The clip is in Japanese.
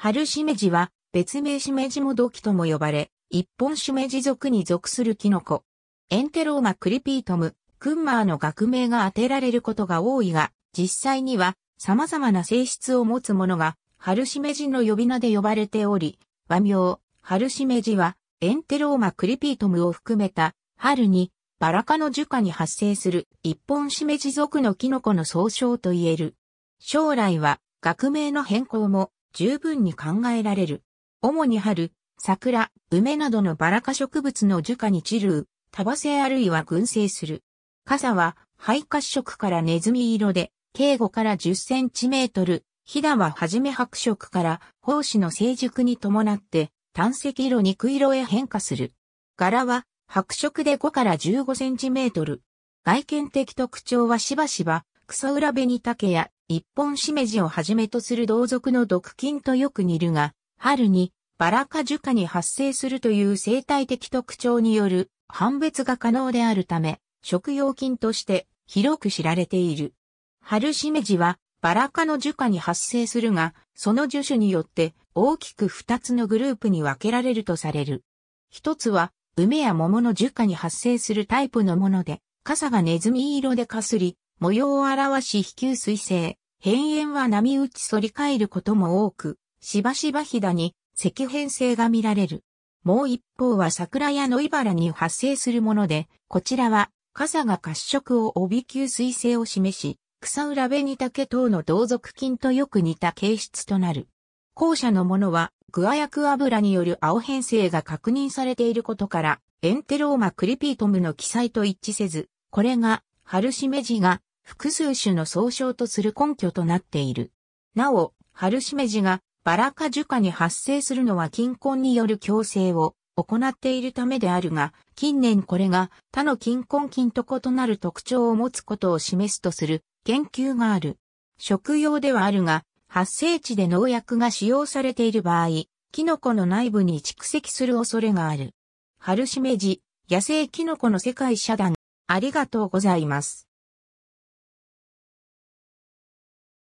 春しめじは別名しめじも土器とも呼ばれ、一本しめじ属に属するキノコ。エンテローマクリピートム、クンマーの学名が当てられることが多いが、実際には様々な性質を持つものが、春しめじの呼び名で呼ばれており、和名、春しめじは、エンテローマクリピートムを含めた、春に、バラ科の樹下に発生する一本しめじ属のキノコの総称と言える。将来は、学名の変更も十分に考えられる。主に春、桜、梅などのバラ科植物の樹下に散る、多葉性あるいは群生する。傘は、肺褐色からネズミ色で、径5から10センチメートル。ヒダははじめ白色から胞子の成熟に伴って、単石色肉色へ変化する。柄は白色で5から15センチメートル。外見的特徴はしばしば草裏紅竹や一本しめじをはじめとする同族の毒菌とよく似るが、春にバラ科樹下に発生するという生態的特徴による判別が可能であるため、食用菌として広く知られている。春しめじはバラ科の樹下に発生するが、その樹種によって大きく二つのグループに分けられるとされる。一つは梅や桃の樹下に発生するタイプのもので、傘がネズミ色でかすり、模様を表し飛球水性、変炎は波打ち反り返ることも多く、しばしばひだに赤変性が見られる。もう一方は桜や野原に発生するもので、こちらは傘が褐色を帯球水性を示し、草浦紅竹等の同族菌とよく似た形質となる。後者のものは、グアヤク油による青変性が確認されていることから、エンテローマクリピートムの記載と一致せず、これが、春しめじが複数種の総称とする根拠となっている。なお、春しめじがバラ科樹下に発生するのは菌根による共生を行っているためであるが、近年これが他の菌根菌と異なる特徴を持つことを示すとする研究がある。食用ではあるが、発生地で農薬が使用されている場合、キノコの内部に蓄積する恐れがある。春しめじ、野生キノコの世界遮断、ありがとうございます。